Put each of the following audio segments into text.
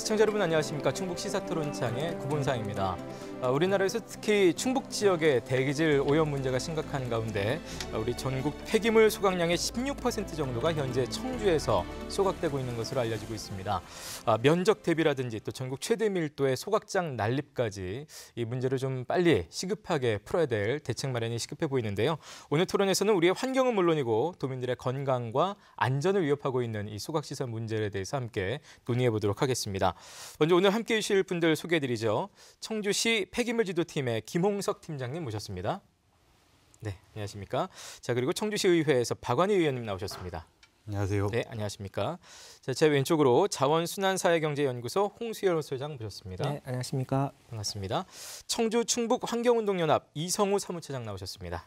시청자 여러분 안녕하십니까. 충북 시사토론창의 구본상입니다. 아, 우리나라에서 특히 충북 지역의 대기질 오염 문제가 심각한 가운데 아, 우리 전국 폐기물 소각량의 16% 정도가 현재 청주에서 소각되고 있는 것으로 알려지고 있습니다. 아, 면적 대비라든지 또 전국 최대 밀도의 소각장 난립까지 이 문제를 좀 빨리 시급하게 풀어야 될 대책 마련이 시급해 보이는데요. 오늘 토론에서는 우리의 환경은 물론이고 도민들의 건강과 안전을 위협하고 있는 이 소각시설 문제에 대해서 함께 논의해 보도록 하겠습니다. 먼저 오늘 함께 해주실 분들 소개해드리죠. 청주시 폐기물 지도팀의 김홍석 팀장님 모셨습니다. 네, 안녕하십니까. 자, 그리고 청주시의회에서 박완희 의원님 나오셨습니다. 안녕하세요. 네, 안녕하십니까. 자, 제 왼쪽으로 자원순환사회경제연구소 홍수열 소장 모셨습니다. 네, 안녕하십니까. 반갑습니다. 청주 충북 환경운동연합 이성우 사무처장 나오셨습니다.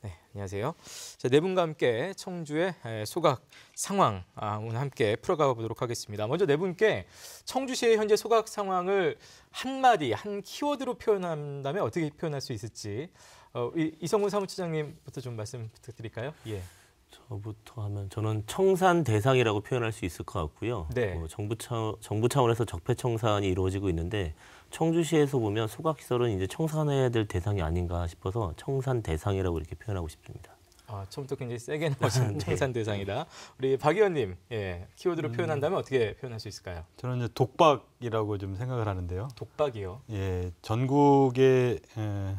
네, 안녕하세요. 자, 네 분과 함께 청주의 소각 상황 아, 오늘 함께 풀어가 보도록 하겠습니다. 먼저 네 분께 청주시의 현재 소각 상황을 한 마디, 한 키워드로 표현한다면 어떻게 표현할 수 있을지 어, 이성훈 사무처장님부터 좀 말씀 부탁드릴까요? 예. 저부터 하면 저는 청산 대상이라고 표현할 수 있을 것 같고요. 네. 어, 정부 차 정부 차원에서 적폐 청산이 이루어지고 있는데 청주시에서 보면 소각시설은 이제 청산해야 될 대상이 아닌가 싶어서 청산 대상이라고 이렇게 표현하고 싶습니다. 아, 처음부터 굉장히 세게 나오신 네. 청산 대상이다. 우리 박 의원님, 예, 키워드로 음. 표현한다면 어떻게 표현할 수 있을까요? 저는 이제 독박이라고 좀 생각을 하는데요. 독박이요? 예, 전국의 에, 예,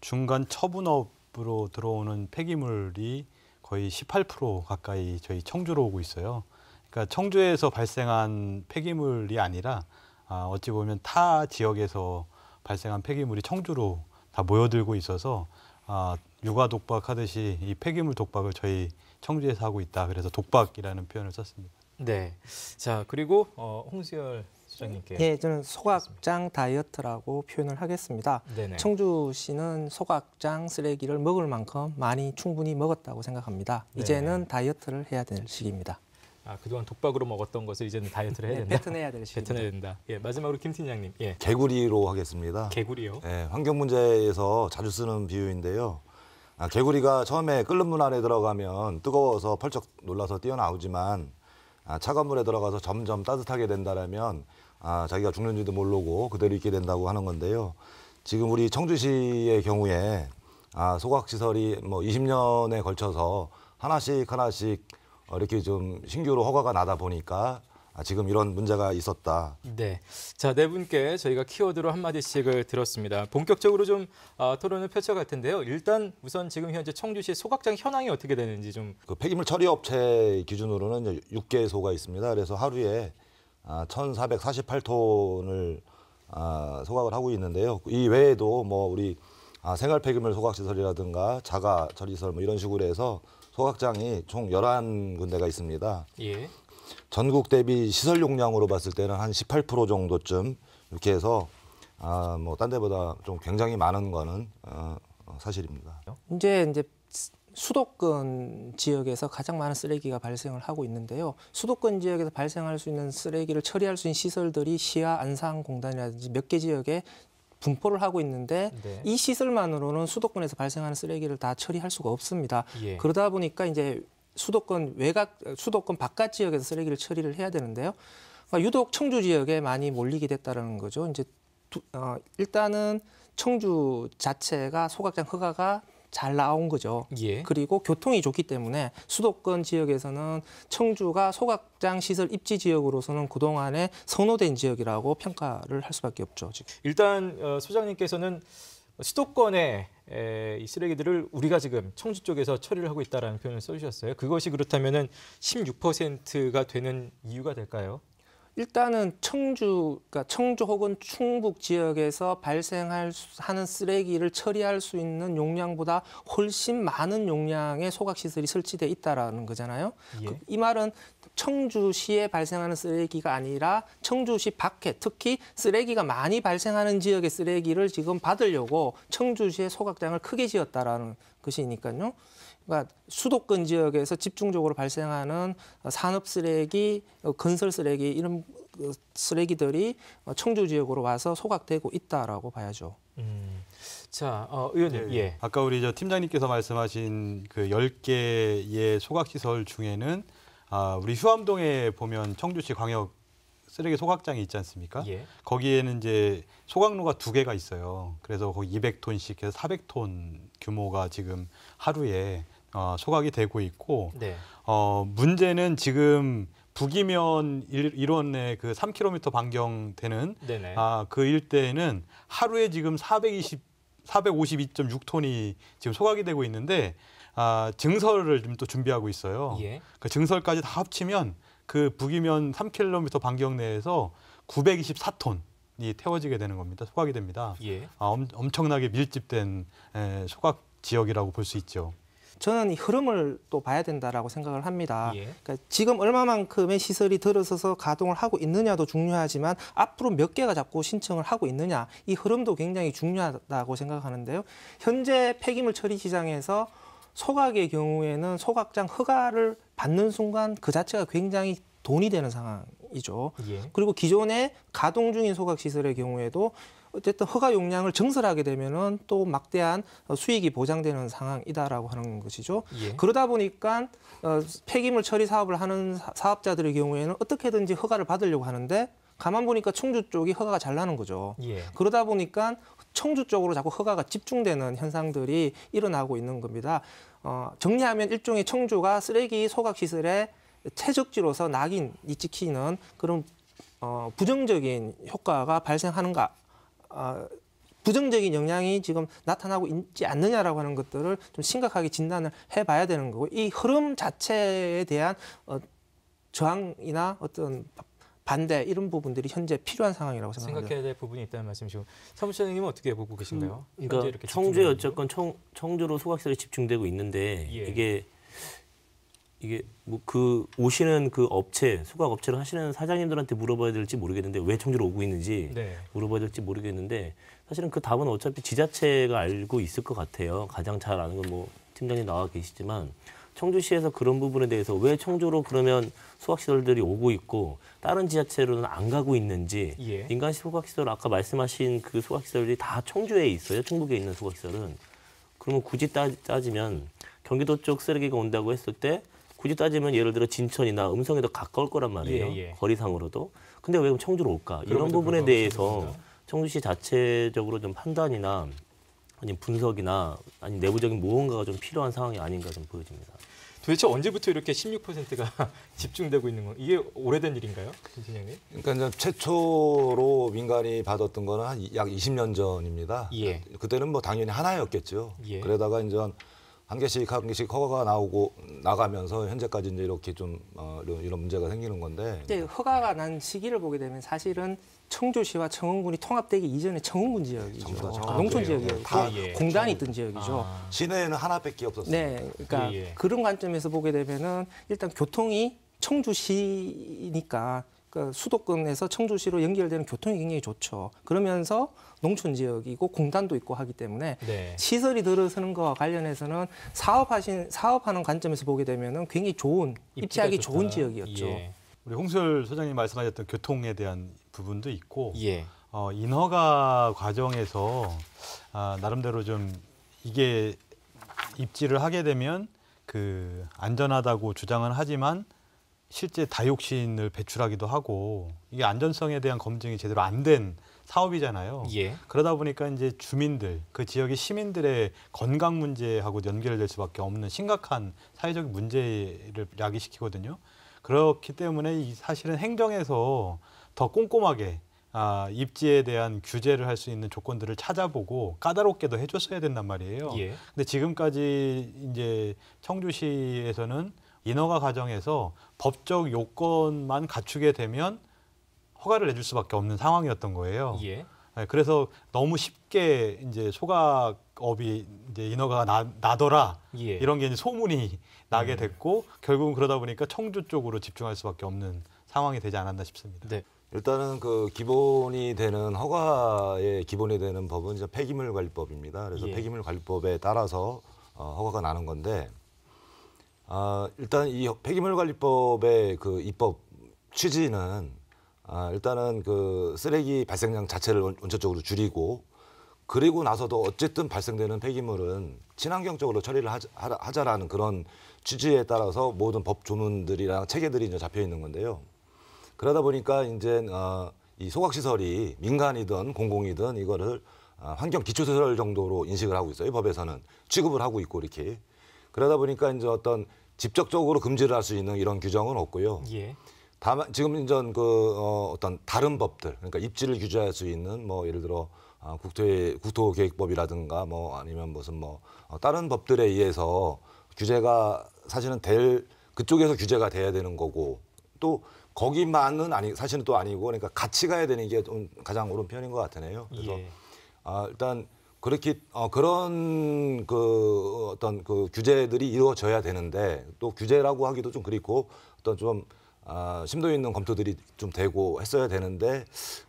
중간 처분업으로 들어오는 폐기물이 거의 18% 가까이 저희 청주로 오고 있어요. 그러니까 청주에서 발생한 폐기물이 아니라 아, 어찌 보면 타 지역에서 발생한 폐기물이 청주로 다 모여들고 있어서 아, 육아 독박하듯이 이 폐기물 독박을 저희 청주에서 하고 있다. 그래서 독박이라는 표현을 썼습니다. 네. 자 그리고 어, 홍수열 수장님께. 예, 저는 소각장 다이어트라고 표현을 하겠습니다. 네네. 청주시는 소각장 쓰레기를 먹을 만큼 많이 충분히 먹었다고 생각합니다. 네네. 이제는 다이어트를 해야 될 시기입니다. 아, 그동안 독박으로 먹었던 것을 이제는 다이어트를 해야 네, 된다. 뱉어내야 네, 되시 뱉어내야 된다. 예, 마지막으로 김 팀장님. 예. 개구리로 하겠습니다. 개구리요? 예, 환경 문제에서 자주 쓰는 비유인데요. 아, 개구리가 처음에 끓는 물 안에 들어가면 뜨거워서 펄쩍 놀라서 뛰어나오지만 아, 차가운 물에 들어가서 점점 따뜻하게 된다라면 아, 자기가 죽는지도 모르고 그대로 있게 된다고 하는 건데요. 지금 우리 청주시의 경우에 아, 소각시설이 뭐 20년에 걸쳐서 하나씩 하나씩 어, 이렇게 좀 신규로 허가가 나다 보니까 아, 지금 이런 문제가 있었다. 네. 자, 네 분께 저희가 키워드로 한마디씩을 들었습니다. 본격적으로 좀 어, 토론을 펼쳐갈 텐데요. 일단 우선 지금 현재 청주시 소각장 현황이 어떻게 되는지 좀. 그 폐기물 처리 업체 기준으로는 6개 소가 있습니다. 그래서 하루에 아, 1,448톤을 아, 소각을 하고 있는데요. 이 외에도 뭐 우리 아, 생활 폐기물 소각 시설이라든가 자가 처리설 뭐 이런 식으로 해서 소각장이 총 열한 군데가 있습니다. 예. 전국 대비 시설 용량으로 봤을 때는 한 18% 정도쯤 이렇게 해서 아, 뭐딴 데보다 좀 굉장히 많은 거는 어, 어, 사실입니다. 이제 이제 수도권 지역에서 가장 많은 쓰레기가 발생을 하고 있는데요. 수도권 지역에서 발생할 수 있는 쓰레기를 처리할 수 있는 시설들이 시와 안상공단이라든지 몇 개 지역에 분포를 하고 있는데 네. 이 시설만으로는 수도권에서 발생하는 쓰레기를 다 처리할 수가 없습니다. 예. 그러다 보니까 이제 수도권 외곽, 수도권 바깥 지역에서 쓰레기를 처리를 해야 되는데요. 그러니까 유독 청주 지역에 많이 몰리게 됐다는 거죠. 이제 두, 어, 일단은 청주 자체가 소각장 허가가 잘 나온 거죠. 예. 그리고 교통이 좋기 때문에 수도권 지역에서는 청주가 소각장 시설 입지 지역으로서는 그동안에 선호된 지역이라고 평가를 할 수밖에 없죠. 지금. 일단 어, 소장님께서는 수도권 에, 이 쓰레기들을 우리가 지금 청주 쪽에서 처리를 하고 있다는 라 표현을 써주셨어요. 그것이 그렇다면 16%가 되는 이유가 될까요? 일단은 청주, 그러니까 청주 혹은 충북 지역에서 발생하는 할 쓰레기를 처리할 수 있는 용량보다 훨씬 많은 용량의 소각 시설이 설치돼 있다라는 거잖아요. 예. 그, 이 말은 청주시에 발생하는 쓰레기가 아니라 청주시 밖에 특히 쓰레기가 많이 발생하는 지역의 쓰레기를 지금 받으려고 청주시의 소각장을 크게 지었다라는 것이니까요. 그러니까 수도권 지역에서 집중적으로 발생하는 산업 쓰레기, 어, 건설 쓰레기 이런 그 쓰레기들이 어, 청주 지역으로 와서 소각되고 있다라고 봐야죠. 음. 자, 어, 의원님. 네. 예. 아까 우리 저 팀장님께서 말씀하신 그 열개의 소각시설 중에는 아, 우리 휴암동에 보면 청주시 광역 쓰레기 소각장이 있지 않습니까? 예. 거기에는 이제 소각로가 두 개가 있어요. 그래서 거기 200톤씩 해서 400톤 규모가 지금 하루에 어, 소각이 되고 있고 네. 어, 문제는 지금 북이면 일원내 그 3km 반경 되는 아, 그 일대에는 하루에 지금 420 452.6톤이 지금 소각이 되고 있는데 아, 증설을 좀또 준비하고 있어요. 예. 그 증설까지 다 합치면 그 북이면 3km 반경 내에서 924톤. 이 태워지게 되는 겁니다. 소각이 됩니다. 예. 아, 엄, 엄청나게 밀집된 에, 소각 지역이라고 볼 수 있죠. 저는 이 흐름을 또 봐야 된다라고 생각을 합니다. 예. 그러니까 지금 얼마만큼의 시설이 들어서서 가동을 하고 있느냐도 중요하지만 앞으로 몇 개가 자꾸 신청을 하고 있느냐 이 흐름도 굉장히 중요하다고 생각하는데요. 현재 폐기물 처리 시장에서 소각의 경우에는 소각장 허가를 받는 순간 그 자체가 굉장히 돈이 되는 상황이죠. 예. 그리고 기존에 가동 중인 소각 시설의 경우에도 어쨌든 허가 용량을 증설하게 되면은 또 막대한 수익이 보장되는 상황이다라고 하는 것이죠. 예. 그러다 보니까 어, 폐기물 처리 사업을 하는 사업자들의 경우에는 어떻게든지 허가를 받으려고 하는데 가만 보니까 청주 쪽이 허가가 잘 나는 거죠. 예. 그러다 보니까 청주 쪽으로 자꾸 허가가 집중되는 현상들이 일어나고 있는 겁니다. 어, 정리하면 일종의 청주가 쓰레기 소각 시설의 최적지로서 낙인이 찍히는 그런 어, 부정적인 효과가 발생하는가 어, 부정적인 영향이 지금 나타나고 있지 않느냐라고 하는 것들을 좀 심각하게 진단을 해봐야 되는 거고 이 흐름 자체에 대한 어, 저항이나 어떤 반대 이런 부분들이 현재 필요한 상황이라고 생각합니다. 생각해야 될 부분이 있다는 말씀이시고 사무실장님은 어떻게 보고 계신가요? 음, 그러니까 청주에 어쨌건 청, 청주로 소각설이 집중되고 있는데 예. 이게 이게 뭐 그 오시는 그 업체 수각 업체를 하시는 사장님들한테 물어봐야 될지 모르겠는데 왜 청주로 오고 있는지 네. 물어봐야 될지 모르겠는데 사실은 그 답은 어차피 지자체가 알고 있을 것 같아요. 가장 잘 아는 건 뭐 팀장님 나와 계시지만 청주시에서 그런 부분에 대해서 왜 청주로 그러면 수학시설들이 오고 있고 다른 지자체로는 안 가고 있는지 예. 민간 수학시설 아까 말씀하신 그수학시설이다 청주에 있어요. 충북에 있는 수학시설은 그러면 굳이 따, 따지면 경기도 쪽 쓰레기가 온다고 했을 때 굳이 따지면 예를 들어 진천이나 음성에 더 가까울 거란 말이에요. 예, 예. 거리상으로도. 근데 왜 청주로 올까? 이런 부분에 대해서 없습니다. 청주시 자체적으로 좀 판단이나 아니면 분석이나 아니 내부적인 무언가가 좀 필요한 상황이 아닌가 좀 보여집니다. 도대체 언제부터 이렇게 16%가 집중되고 있는 건 이게 오래된 일인가요, 김진영님? 그러니까 이제 최초로 민간이 받았던 거는 한약 20년 전입니다. 예. 그때는 뭐 당연히 하나였겠죠. 예. 그러다가 이제 한한 개씩 한 개씩 허가가 나오고 나가면서 현재까지 이제 이렇게 좀 어, 이런 문제가 생기는 건데. 네, 허가가 난 시기를 보게 되면 사실은 청주시와 청원군이 통합되기 이전에 청원군 지역이죠. 아, 농촌 아, 지역이에요. 다 예, 예, 공단이 예. 있던 지역이죠. 아. 시내에는 하나밖에 없었어요. 네, 그러니까 예, 예. 그런 관점에서 보게 되면은 일단 교통이 청주시니까 그러니까 수도권에서 청주시로 연결되는 교통이 굉장히 좋죠. 그러면서 농촌 지역이고 공단도 있고 하기 때문에 네. 시설이 들어서는 거와 관련해서는 사업하신 사업하는 관점에서 보게 되면은 굉장히 좋은 입지하기 좋다. 좋은 지역이었죠. 예. 우리 홍수열 소장님 말씀하셨던 교통에 대한 부분도 있고 예. 어, 인허가 과정에서 아, 나름대로 좀 이게 입지를 하게 되면 그 안전하다고 주장은 하지만 실제 다육신을 배출하기도 하고 이게 안전성에 대한 검증이 제대로 안된 사업이잖아요. 예. 그러다 보니까 이제 주민들, 그 지역의 시민들의 건강 문제하고 연결될 수밖에 없는 심각한 사회적 문제를 야기시키거든요. 그렇기 때문에 이 사실은 행정에서 더 꼼꼼하게 아, 입지에 대한 규제를 할 수 있는 조건들을 찾아보고 까다롭게도 해줬어야 된단 말이에요. 예. 근데 지금까지 이제 청주시에서는 인허가 과정에서 법적 요건만 갖추게 되면 허가를 내줄 수밖에 없는 상황이었던 거예요. 예. 네, 그래서 너무 쉽게 이제 소각업이 이제 인허가가 나, 나더라 예. 이런 게 이제 소문이 나게 음. 됐고 결국은 그러다 보니까 청주 쪽으로 집중할 수밖에 없는 상황이 되지 않았나 싶습니다. 네. 일단은 그 기본이 되는 허가의 기본이 되는 법은 이제 폐기물 관리법입니다. 그래서 예. 폐기물 관리법에 따라서 어, 허가가 나는 건데 어, 일단 이 폐기물 관리법의 그 입법 취지는 아, 일단은 그 쓰레기 발생량 자체를 원천적으로 줄이고 그리고 나서도 어쨌든 발생되는 폐기물은 친환경적으로 처리를 하자, 라는 그런 취지에 따라서 모든 법 조문들이랑 체계들이 이제 잡혀 있는 건데요. 그러다 보니까 이제 어, 이 소각시설이 민간이든 공공이든 이거를 어, 환경 기초시설 정도로 인식을 하고 있어요. 법에서는 취급을 하고 있고 이렇게 그러다 보니까 이제 어떤 직접적으로 금지를 할 수 있는 이런 규정은 없고요. 예. 다만 지금 인제그 어, 어떤 다른 법들 그러니까 입지를 규제할 수 있는 뭐 예를 들어 아, 국토의 국토계획법이라든가 뭐 아니면 무슨 뭐 어, 다른 법들에 의해서 규제가 사실은 될 그쪽에서 규제가 돼야 되는 거고 또 거기만은 아니 사실은 또 아니고 그러니까 같이 가야 되는 게 좀 가장 옳은 편인 것 같으네요. 그래서 예. 아, 일단 그렇게 어, 그런 그 어떤 그 규제들이 이루어져야 되는데 또 규제라고 하기도 좀 그렇고 어떤 좀 어, 심도 있는 검토들이 좀 되고 했어야 되는데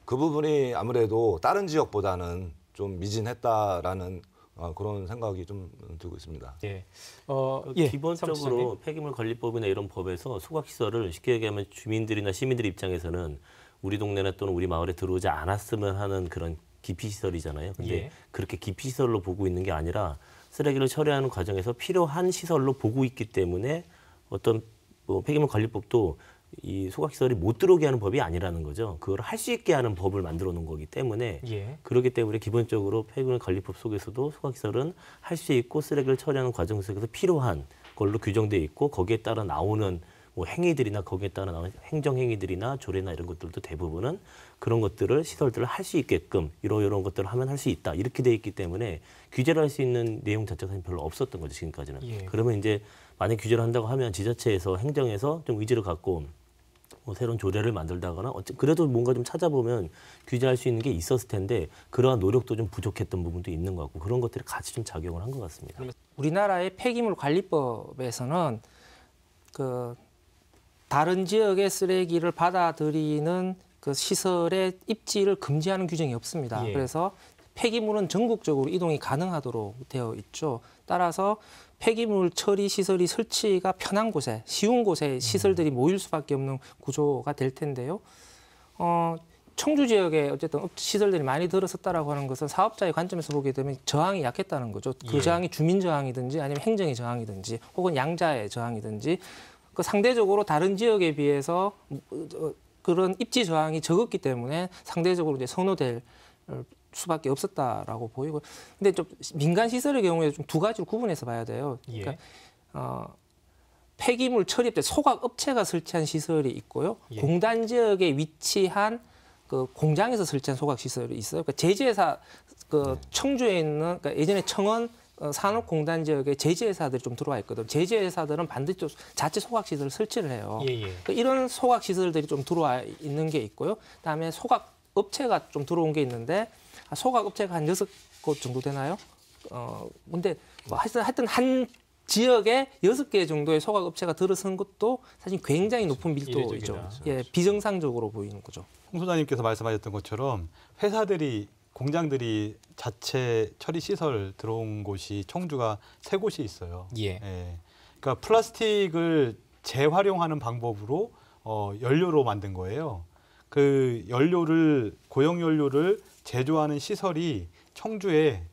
그 부분이 아무래도 다른 지역보다는 좀 미진했다라는 어, 그런 생각이 좀 들고 있습니다. 예. 어, 그 예. 기본적으로 폐기물 관리법이나 이런 법에서 소각시설을 쉽게 얘기하면 주민들이나 시민들 입장에서는 우리 동네나 또는 우리 마을에 들어오지 않았으면 하는 그런 기피시설이잖아요. 근데 예. 그렇게 기피시설로 보고 있는 게 아니라 쓰레기를 처리하는 과정에서 필요한 시설로 보고 있기 때문에 어떤 뭐 폐기물 관리법도 이 소각시설이 못 들어오게 하는 법이 아니라는 거죠. 그걸 할 수 있게 하는 법을 만들어 놓은 거기 때문에 예. 그렇기 때문에 기본적으로 폐기물 관리법 속에서도 소각시설은 할 수 있고 쓰레기를 처리하는 과정 속에서 필요한 걸로 규정돼 있고 거기에 따라 나오는 뭐 행위들이나 거기에 따라 나오는 행정 행위들이나 조례나 이런 것들도 대부분은 그런 것들을 시설들을 할 수 있게끔 이러 이런 것들을 하면 할 수 있다 이렇게 돼 있기 때문에 규제를 할 수 있는 내용 자체가 별로 없었던 거죠 지금까지는. 예. 그러면 이제 만약 규제를 한다고 하면 지자체에서 행정에서 좀 의지를 갖고 뭐 새로운 조례를 만들다거나 어째 그래도 뭔가 좀 찾아보면 규제할 수 있는 게 있었을 텐데 그러한 노력도 좀 부족했던 부분도 있는 것 같고 그런 것들을 같이 좀 작용을 한 것 같습니다. 우리나라의 폐기물 관리법에서는 그 다른 지역의 쓰레기를 받아들이는 그 시설의 입지를 금지하는 규정이 없습니다. 예. 그래서 폐기물은 전국적으로 이동이 가능하도록 되어 있죠. 따라서 폐기물 처리 시설이 설치가 편한 곳에 쉬운 곳에 음. 시설들이 모일 수밖에 없는 구조가 될 텐데요. 어, 청주 지역에 어쨌든 시설들이 많이 들어섰다라고 하는 것은 사업자의 관점에서 보게 되면 저항이 약했다는 거죠. 그 예. 저항이 주민 저항이든지 아니면 행정의 저항이든지 혹은 양자의 저항이든지 그 상대적으로 다른 지역에 비해서 어, 어, 그런 입지 저항이 적었기 때문에 상대적으로 이제 선호될 수밖에 없었다라고 보이고 근데 좀 민간 시설의 경우에 좀두 가지로 구분해서 봐야 돼요. 예. 그러니까 예. 어, 폐기물 처리업체 소각 업체가 설치한 시설이 있고요. 예. 공단 지역에 위치한 그 공장에서 설치한 소각 시설이 있어요. 그러니까 제재사 그 네. 청주에 있는 그러니까 예전에 청원 어, 산업공단 지역에 제재회사들이 좀 들어와 있거든요. 제재회사들은 반드시 좀 자체 소각시설을 설치를 해요. 예, 예. 그러니까 이런 소각시설들이 좀 들어와 있는 게 있고요. 그다음에 소각 업체가 좀 들어온 게 있는데 소각 업체가 한 여섯 곳 정도 되나요? 어 근데 뭐 하여튼 하여튼 한 지역에 여섯 개 정도의 소각 업체가 들어선 것도 사실 굉장히 높은 밀도이죠. 그렇죠. 예, 비정상적으로 보이는 거죠. 홍 소장님께서 말씀하셨던 것처럼 회사들이 공장들이 자체 처리 시설 들어온 곳이 청주가 세 곳이 있어요. 예. 예. 그러니까 플라스틱을 재활용하는 방법으로 어, 연료로 만든 거예요. 그 연료를 고형 연료를 제조하는 시설이 청주에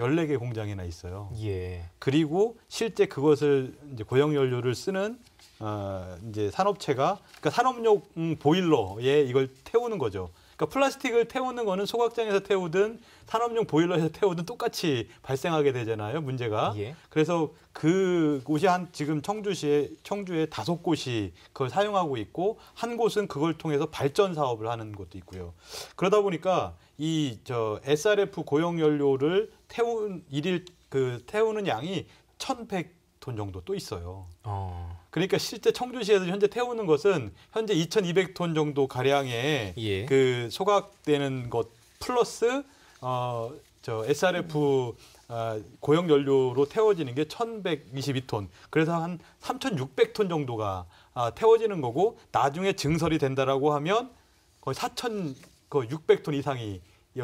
1 4개 공장이나 있어요. 예. 그리고 실제 그것을 이제 고형 연료를 쓰는 어, 이제 산업체가 그러니까 산업용 보일러에 이걸 태우는 거죠. 그러니까 플라스틱을 태우는 거는 소각장에서 태우든 산업용 보일러에서 태우든 똑같이 발생하게 되잖아요. 문제가. 예. 그래서 그 곳이 한 지금 청주시에 청주에 다섯 곳이 그걸 사용하고 있고 한 곳은 그걸 통해서 발전 사업을 하는 곳도 있고요. 그러다 보니까 이 저 SRF 고용 연료를 태운 일일 그 태우는 양이 천백 톤 정도 또 있어요. 어. 그러니까 실제 청주시에서 현재 태우는 것은 현재 2,200톤 정도 가량의 예. 그 소각되는 것 플러스 어저 SRF 어, 아, 고형 연료로 태워지는 게 1,122톤. 그래서 한 3,600톤 정도가 아, 태워지는 거고 나중에 증설이 된다라고 하면 거의 4,000 거의 600톤 이상이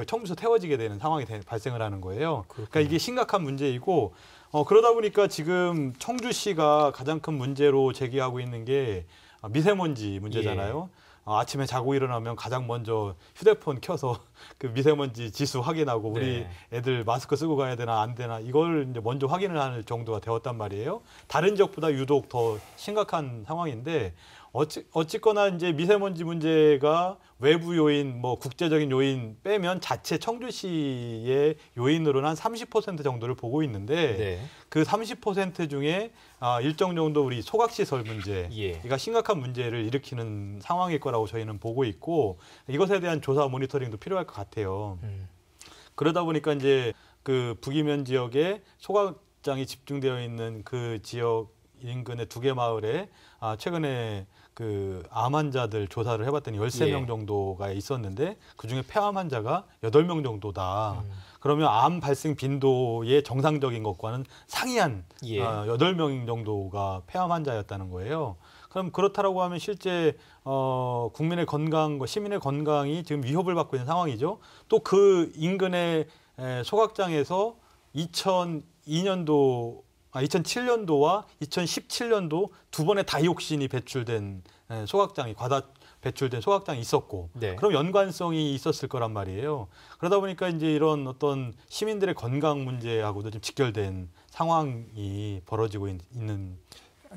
청주에서 태워지게 되는 상황이 발생을 하는 거예요. 그렇구나. 그러니까 이게 심각한 문제이고 어, 그러다 보니까 지금 청주시가 가장 큰 문제로 제기하고 있는 게 어, 미세먼지 문제잖아요. 예. 어, 아침에 자고 일어나면 가장 먼저 휴대폰 켜서 그 미세먼지 지수 확인하고 우리 네. 애들 마스크 쓰고 가야 되나 안 되나 이걸 이제 먼저 확인을 하는 정도가 되었단 말이에요. 다른 지역보다 유독 더 심각한 상황인데 어찌 어찌거나 이제 미세먼지 문제가 외부 요인, 뭐 국제적인 요인 빼면 자체 청주시의 요인으로는 한 30% 정도를 보고 있는데 네. 그30% 중에 아, 일정 정도 우리 소각시설 문제, 예. 이가 심각한 문제를 일으키는 상황일 거라고 저희는 보고 있고 이것에 대한 조사 모니터링도 필요할 것 같아요. 음. 그러다 보니까 이제 그 북이면 지역에 소각장이 집중되어 있는 그 지역 인근의 두 개 마을에 아, 최근에 그 암 환자들 조사를 해봤더니 열세 명 예. 정도가 있었는데 그중에 폐암 환자가 여덟 명 정도다. 음. 그러면 암 발생 빈도의 정상적인 것과는 상이한 예. 아, 여덟 예. 명 정도가 폐암 환자였다는 거예요. 그럼 그렇다라고 하면 실제 어, 국민의 건강, 과 시민의 건강이 지금 위협을 받고 있는 상황이죠. 또 그 인근의 소각장에서 2002년도 아, 2007년도와 2017년도 두 번의 다이옥신이 배출된 예, 소각장이 과다 배출된 소각장이 있었고 네. 그럼 연관성이 있었을 거란 말이에요. 그러다 보니까 이제 이런 어떤 시민들의 건강 문제하고도 좀 직결된 상황이 벌어지고 있, 는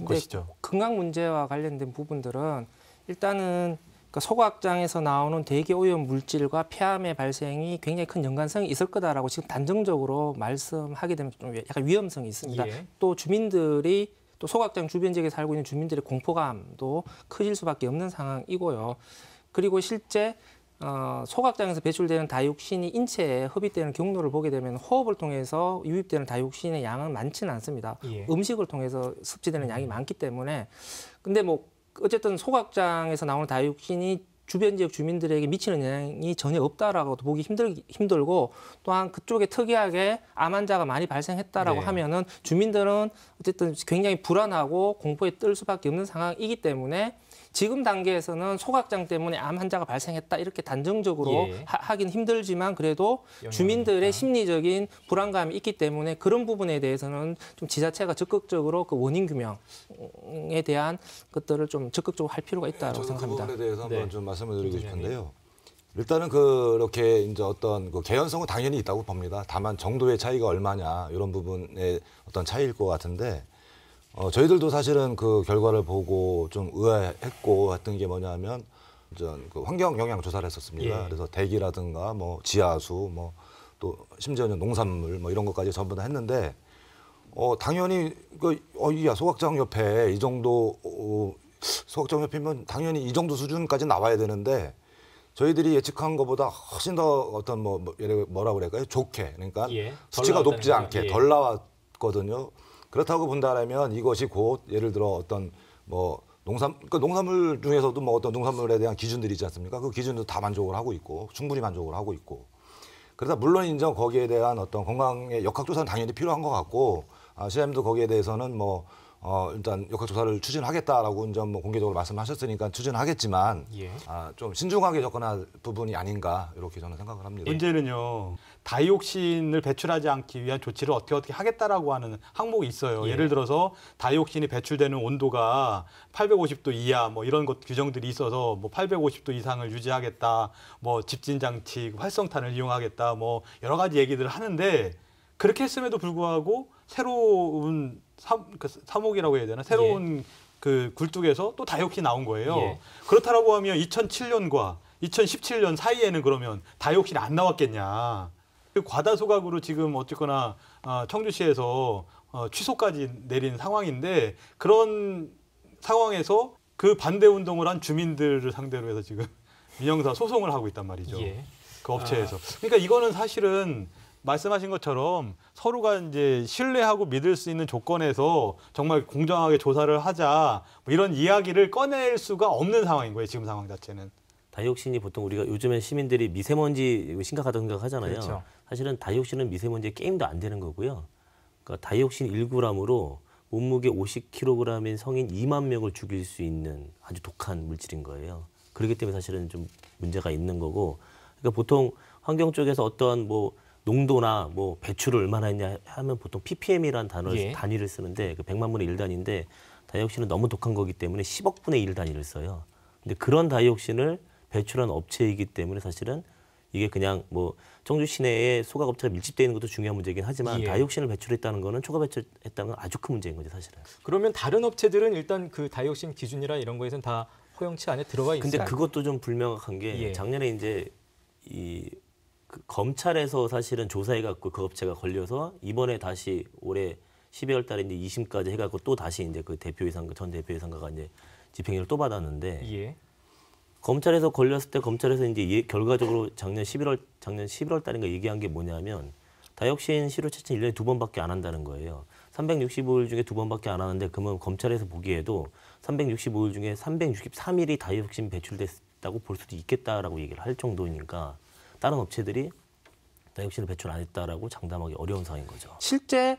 것이죠. 건강 문제와 관련된 부분들은 일단은 그러니까 소각장에서 나오는 대기 오염 물질과 폐암의 발생이 굉장히 큰 연관성이 있을 거다라고 지금 단정적으로 말씀하게 되면 좀 약간 위험성이 있습니다. 예. 또 주민들이 또 소각장 주변 지역에 살고 있는 주민들의 공포감도 커질 수밖에 없는 상황이고요. 그리고 실제 어, 소각장에서 배출되는 다육신이 인체에 흡입되는 경로를 보게 되면 호흡을 통해서 유입되는 다육신의 양은 많지는 않습니다. 예. 음식을 통해서 습지되는 양이 음. 많기 때문에 근데 뭐 어쨌든 소각장에서 나오는 다육신이 주변 지역 주민들에게 미치는 영향이 전혀 없다라고도 보기 힘들, 힘들고 또한 그쪽에 특이하게 암 환자가 많이 발생했다라고 네. 하면은 주민들은 어쨌든 굉장히 불안하고 공포에 뜰 수밖에 없는 상황이기 때문에 지금 단계에서는 소각장 때문에 암 환자가 발생했다 이렇게 단정적으로 예. 하, 긴 힘들지만 그래도 주민들의 심리적인 불안감이 있기 때문에 그런 부분에 대해서는 좀 지자체가 적극적으로 그 원인 규명에 대한 것들을 좀 적극적으로 할 필요가 있다고 그 생각합니다. 그 부분에 대해서 한번 네. 좀 말씀을 드리고 싶은데요. 일단은 그렇게 이제 어떤 그 개연성은 당연히 있다고 봅니다. 다만 정도의 차이가 얼마냐 이런 부분의 어떤 차이일 것 같은데 어, 저희들도 사실은 그 결과를 보고 좀 의아했고 했던 게 뭐냐면 전그 환경 영향 조사를 했었습니다. 예. 그래서 대기라든가 뭐 지하수 뭐 또 심지어는 농산물 뭐 이런 것까지 전부 다 했는데 어 당연히 그 어이야 소각장 옆에 이 정도 어, 소각장 옆이면 당연히 이 정도 수준까지 나와야 되는데 저희들이 예측한 것보다 훨씬 더 어떤 뭐, 뭐 예를 뭐라 그럴까요? 좋게 그러니까 예. 수치가 높지 않게 예. 덜 나왔거든요. 그렇다고 본다라면 이것이 곧 예를 들어 어떤 뭐 농산 그러니까 농산물 중에서도 뭐 어떤 농산물에 대한 기준들이 있지 않습니까? 그 기준도 다 만족을 하고 있고 충분히 만족을 하고 있고 그러다 물론 인정 거기에 대한 어떤 건강의 역학조사는 당연히 필요한 것 같고 아, 시장님도 거기에 대해서는 뭐 어, 일단 역학 조사를 추진하겠다라고 이제 뭐 공개적으로 말씀하셨으니까 추진하겠지만 예. 아, 좀 신중하게 접근할 부분이 아닌가 이렇게 저는 생각을 합니다. 예. 문제는요. 다이옥신을 배출하지 않기 위한 조치를 어떻게 어떻게 하겠다라고 하는 항목이 있어요. 예. 를 들어서 다이옥신이 배출되는 온도가 850도 이하 뭐 이런 것 규정들이 있어서 뭐 850도 이상을 유지하겠다. 뭐 집진 장치, 활성탄을 이용하겠다. 뭐 여러 가지 얘기들을 하는데 그렇게 했음에도 불구하고 새로운 사, 그 사목이라고 해야 되나 새로운 예. 그 굴뚝에서 또 다이옥이 나온 거예요. 예. 그렇다라고 하면 2007년과 2017년 사이에는 그러면 다이옥신이 안 나왔겠냐. 그 과다 소각으로 지금 어쨌거나 아, 청주시에서 어, 취소까지 내린 상황인데 그런 상황에서 그 반대 운동을 한 주민들을 상대로 해서 지금 민영사 소송을 하고 있단 말이죠. 예. 그 업체에서. 아. 그러니까 이거는 사실은 말씀하신 것처럼 서로가 이제 신뢰하고 믿을 수 있는 조건에서 정말 공정하게 조사를 하자 뭐 이런 이야기를 꺼낼 수가 없는 상황인 거예요. 지금 상황 자체는. 다이옥신이 보통 우리가 요즘에 시민들이 미세먼지 심각하다고 생각하잖아요. 그렇죠. 사실은 다이옥신은 미세먼지 게임도 안 되는 거고요. 그러니까 다이옥신 1g으로 몸무게 50kg인 성인 2만 명을 죽일 수 있는 아주 독한 물질인 거예요. 그렇기 때문에 사실은 좀 문제가 있는 거고. 그러니까 보통 환경 쪽에서 어떠한 뭐 농도나 뭐 배출을 얼마나 했냐 하면 보통 ppm이라는 단어 예. 단위를 쓰는데 그 100만 분의 1단위인데 다이옥신은 너무 독한 거기 때문에 10억 분의 1 단위를 써요. 근데 그런 다이옥신을 배출한 업체이기 때문에 사실은 이게 그냥 뭐 청주 시내에 소각 업체가 밀집되어 있는 것도 중요한 문제긴 이 하지만 예. 다이옥신을 배출했다는 거는 초과 배출했다는 건 아주 큰 문제인 거죠 사실은. 그러면 다른 업체들은 일단 그 다이옥신 기준이나 이런 거에서는 다 허용치 안에 들어가 있어요. 근데 그것도 좀 불명확한 게 예. 작년에 이제 이그 검찰에서 사실은 조사해갖고 그 업체가 걸려서 이번에 다시 올해 12월 달에 이제 2심까지 해갖고 또 다시 이제 그 대표이상, 전 대표이상가가 이제 집행유예를 또 받았는데 예. 검찰에서 걸렸을 때 검찰에서 이제 예, 결과적으로 작년 11월 작년 11월 달인가 얘기한 게 뭐냐면 다역시인 시료 채택 1년에 두 번밖에 안 한다는 거예요. 365일 중에 두 번밖에 안 하는데 그러면 검찰에서 보기에도 365일 중에 363일이 다역시인 배출됐다고 볼 수도 있겠다라고 얘기를 할 정도니까 다른 업체들이 다이옥신을 배출 안 했다라고 장담하기 어려운 상황인 거죠. 실제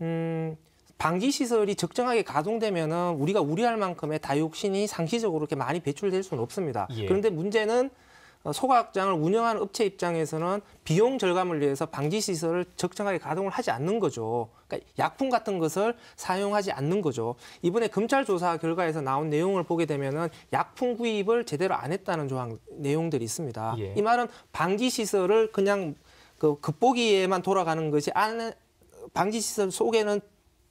음, 방기 시설이 적정하게 가동되면은 우리가 우려할 만큼의 다이옥신이 상시적으로 이렇게 많이 배출될 수는 없습니다. 예. 그런데 문제는 어, 소각장을 운영하는 업체 입장에서는 비용 절감을 위해서 방지 시설을 적정하게 가동을 하지 않는 거죠. 그러니까 약품 같은 것을 사용하지 않는 거죠. 이번에 검찰 조사 결과에서 나온 내용을 보게 되면은 약품 구입을 제대로 안 했다는 조항 내용들이 있습니다. 예. 이 말은 방지 시설을 그냥 그 급보기에만 돌아가는 것이 안 방지 시설 속에는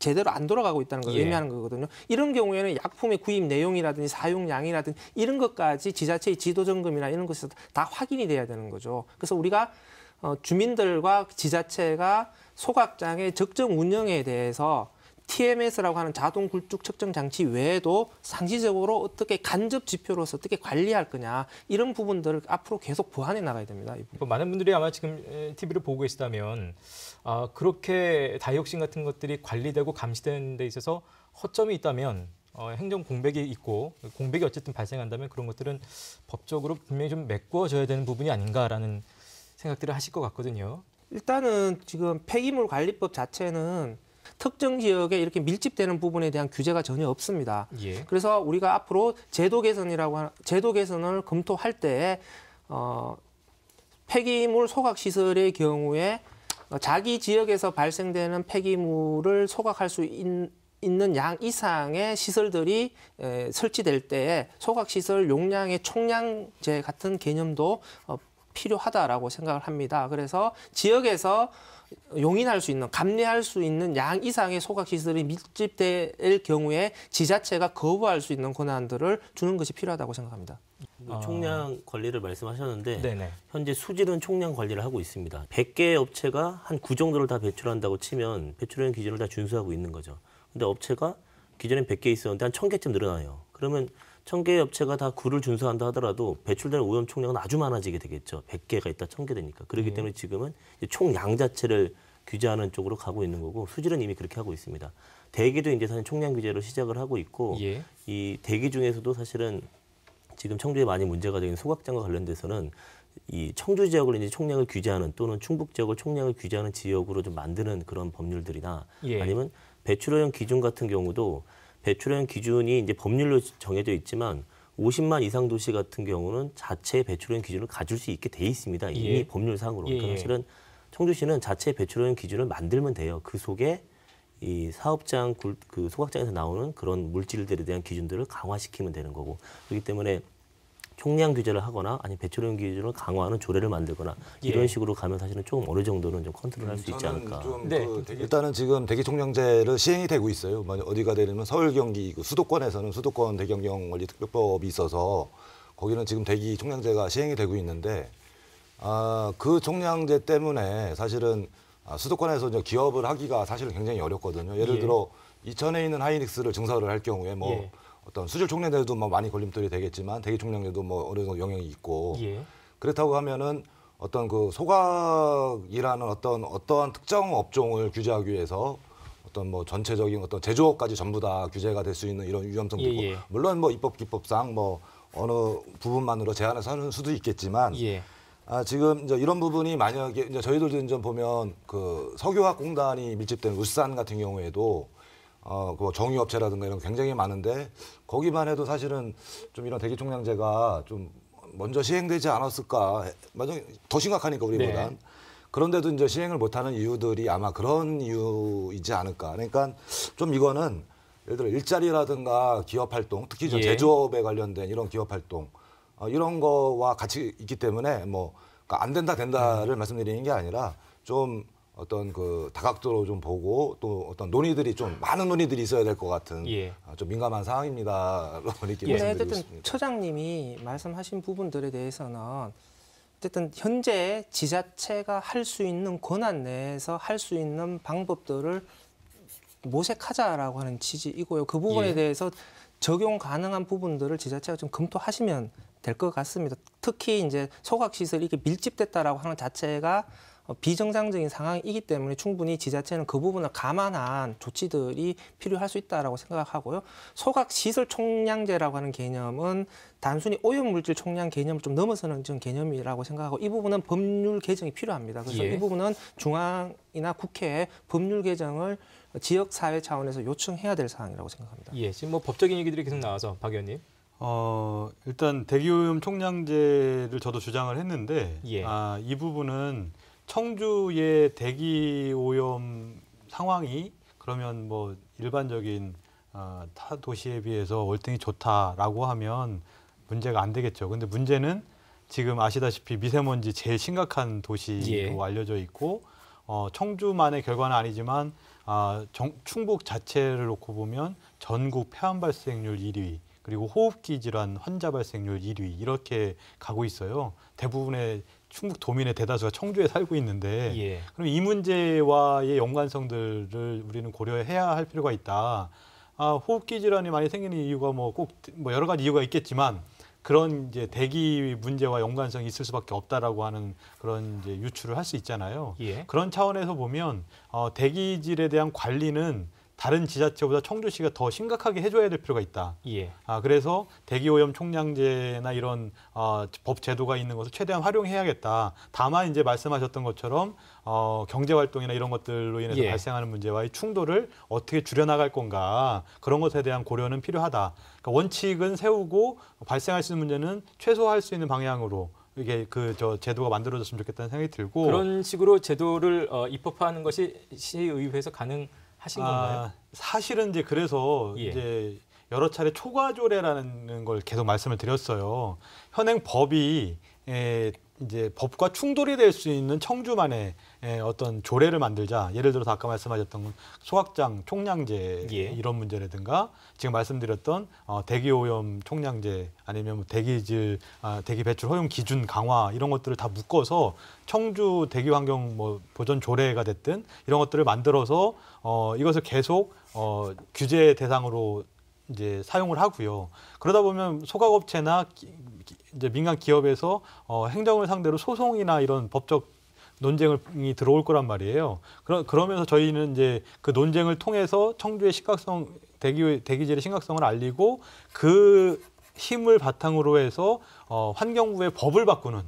제대로 안 돌아가고 있다는 걸 예. 의미하는 거거든요. 이런 경우에는 약품의 구입 내용이라든지 사용량이라든지 이런 것까지 지자체의 지도 점검이나 이런 것에서 다 확인이 돼야 되는 거죠. 그래서 우리가 어, 주민들과 지자체가 소각장의 적정 운영에 대해서 TMS라고 하는 자동 굴뚝 측정 장치 외에도 상시적으로 어떻게 간접 지표로서 어떻게 관리할 거냐 이런 부분들을 앞으로 계속 보완해 나가야 됩니다. 뭐 많은 분들이 아마 지금 TV를 보고 계시다면 아, 그렇게 다이옥신 같은 것들이 관리되고 감시되는 데 있어서 허점이 있다면 어, 행정 공백이 있고 공백이 어쨌든 발생한다면 그런 것들은 법적으로 분명히 좀 메꿔져야 되는 부분이 아닌가라는 생각들을 하실 것 같거든요. 일단은 지금 폐기물 관리법 자체는 특정 지역에 이렇게 밀집되는 부분에 대한 규제가 전혀 없습니다. 예. 그래서 우리가 앞으로 제도 개선이라고 제도 개선을 검토할 때 어, 폐기물 소각 시설의 경우에 자기 지역에서 발생되는 폐기물을 소각할 수 있는 있는 양 이상의 시설들이 에, 설치될 때에 소각 시설 용량의 총량제 같은 개념도 어, 필요하다라고 생각을 합니다. 그래서 지역에서 용인할 수 있는, 감내할 수 있는 양 이상의 소각 시설이 밀집될 경우에 지자체가 거부할 수 있는 권한들을 주는 것이 필요하다고 생각합니다. 총량 관리를 말씀하셨는데 네네. 현재 수질은 총량 관리를 하고 있습니다. 100개의 업체가 한9 정도를 다 배출한다고 치면 배출량 기준을 다 준수하고 있는 거죠. 근데 업체가 기존엔 100개 있었는데 한 1000개쯤 늘어나요. 그러면 1 0 0 0개 업체가 다 구를 준수한다 하더라도 배출되는 오염 총량은 아주 많아지게 되겠죠. 100개가 있다 1000개 되니까. 그렇기 네. 때문에 지금은 총량 자체를 규제하는 쪽으로 가고 있는 거고 수질은 이미 그렇게 하고 있습니다. 대기도 이제 사실 총량 규제로 시작을 하고 있고 예. 이 대기 중에서도 사실은 지금 청주에 많이 문제가 되는 소각장과 관련돼서는 이 청주 지역을 이제 총량을 규제하는 또는 충북 지역을 총량을 규제하는 지역으로 좀 만드는 그런 법률들이나 예. 아니면 배출오염 기준 같은 경우도 배출량 기준이 이제 법률로 정해져 있지만 50만 이상 도시 같은 경우는 자체 배출량 기준을 가질 수 있게 돼 있습니다. 이미 예. 법률상으로. 그러니까 예, 예. 사실은 청주시는 자체 배출량 기준을 만들면 돼요. 그 속에 이 사업장 그 소각장에서 나오는 그런 물질들에 대한 기준들을 강화시키면 되는 거고 그렇기 때문에 총량 규제를 하거나 아니면 배출용 규제를 강화하는 조례를 만들거나 예. 이런 식으로 가면 사실은 조금 어느 정도는 좀 컨트롤할 음, 수 있지 않을까. 네. 그 대기, 일단은 지금 대기 총량제를 시행이 되고 있어요. 만약 어디가 되냐면 서울 경기 그 수도권에서는 수도권 대경영 관리 특별법이 있어서 거기는 지금 대기 총량제가 시행이 되고 있는데 아, 그 총량제 때문에 사실은 아, 수도권에서 이제 기업을 하기가 사실은 굉장히 어렵거든요. 예를 예. 들어 이천에 있는 하이닉스를 증설을 할 경우에 뭐 예. 어떤 수질 총량제도 뭐 많이 걸림돌이 되겠지만 대기 총량제도 뭐 어느 정도 영향이 있고 예. 그렇다고 하면은 어떤 그 소각이라는 어떤 어떠한 특정 업종을 규제하기 위해서 어떤 뭐 전체적인 어떤 제조업까지 전부 다 규제가 될 수 있는 이런 위험성도 예, 있고 예. 물론 뭐 입법 기법상 뭐 어느 부분만으로 제한을서는 수도 있겠지만 예. 아, 지금 이제 이런 부분이 만약에 이제 저희들도 이제 보면 그 석유화학 공단이 밀집된 울산 같은 경우에도 어, 그 뭐 정유업체라든가 이런 굉장히 많은데 거기만 해도 사실은 좀 이런 대기총량제가 좀 먼저 시행되지 않았을까. 만약 더 심각하니까 우리보단. 네. 그런데도 이제 시행을 못하는 이유들이 아마 그런 이유이지 않을까. 그러니까 좀 이거는 예를 들어 일자리라든가 기업 활동, 특히 예. 제조업에 관련된 이런 기업 활동 어, 이런 거와 같이 있기 때문에 뭐 그러니까 된다 된다를 음. 말씀드리는 게 아니라 좀 어떤 그 다각도로 좀 보고 또 어떤 논의들이 좀 많은 논의들이 있어야 될 것 같은 예. 아, 좀 민감한 상황입니다. 이렇게 예. 어쨌든 처장님이 말씀하신 부분들에 대해서는 어쨌든 현재 지자체가 할 수 있는 권한 내에서 할 수 있는 방법들을 모색하자라고 하는 취지이고요. 그 부분에 예. 대해서 적용 가능한 부분들을 지자체가 좀 검토하시면 될 것 같습니다. 특히 이제 소각시설이 이렇게 밀집됐다라고 하는 자체가 어, 비정상적인 상황이기 때문에 충분히 지자체는 그 부분을 감안한 조치들이 필요할 수 있다라고 생각하고요. 소각 시설 총량제라고 하는 개념은 단순히 오염물질 총량 개념을 좀 넘어서는 지 개념이라고 생각하고 이 부분은 법률 개정이 필요합니다. 그래서 예. 이 부분은 중앙이나 국회에 법률 개정을 지역 사회 차원에서 요청해야 될 사항이라고 생각합니다. 예, 지금 뭐 법적인 얘기들이 계속 나와서 박 의원님. 어 일단 대기오염 총량제를 저도 주장을 했는데 예. 아이 부분은 청주의 대기 오염 상황이 그러면 뭐 일반적인 어, 타 도시에 비해서 월등히 좋다라고 하면 문제가 안 되겠죠. 근데 문제는 지금 아시다시피 미세먼지 제일 심각한 도시로 예. 알려져 있고 어, 청주만의 결과는 아니지만 아, 정, 충북 자체를 놓고 보면 전국 폐암 발생률 1위 그리고 호흡기 질환 환자 발생률 1위 이렇게 가고 있어요. 대부분의 충북 도민의 대다수가 청주에 살고 있는데 예. 그럼 이 문제와의 연관성들을 우리는 고려해야 할 필요가 있다. 아, 호흡기 질환이 많이 생기는 이유가 뭐 꼭뭐 뭐 여러 가지 이유가 있겠지만 그런 이제 대기 문제와 연관성이 있을 수밖에 없다라고 하는 그런 이제 유추를 할 수 있잖아요. 예. 그런 차원에서 보면 어, 대기질에 대한 관리는 다른 지자체보다 청주시가 더 심각하게 해줘야 될 필요가 있다. 예. 아 그래서 대기오염 총량제나 이런 어, 법 제도가 있는 것을 최대한 활용해야겠다. 다만 이제 말씀하셨던 것처럼 어, 경제 활동이나 이런 것들로 인해서 예. 발생하는 문제와의 충돌을 어떻게 줄여나갈 건가 그런 것에 대한 고려는 필요하다. 그러니까 원칙은 세우고 발생할 수 있는 문제는 최소화할 수 있는 방향으로 이게 그 저 제도가 만들어졌으면 좋겠다는 생각이 들고 그런 식으로 제도를 어, 입법화하는 것이 시의회에서 가능. 하신 건가요? 아, 사실은 이제 그래서 예. 이제 여러 차례 초과조례라는 걸 계속 말씀을 드렸어요. 현행 법이 에, 예, 이제 법과 충돌이 될 수 있는 청주만의 어떤 조례를 만들자. 예를 들어서 아까 말씀하셨던 소각장 총량제 예. 이런 문제라든가 지금 말씀드렸던 어, 대기 오염 총량제 아니면 뭐 대기질 아, 대기 배출 허용 기준 강화 이런 것들을 다 묶어서 청주 대기 환경 뭐 보전 조례가 됐든 이런 것들을 만들어서 어 이것을 계속 어 규제 대상으로 이제 사용을 하고요. 그러다 보면 소각업체나 이제 민간 기업에서 어, 행정을 상대로 소송이나 이런 법적 논쟁이 들어올 거란 말이에요. 그러, 그러면서 저희는 이제 그 논쟁을 통해서 청주의 심각성 대기 대기질의 심각성을 알리고 그 힘을 바탕으로 해서 어, 환경부의 법을 바꾸는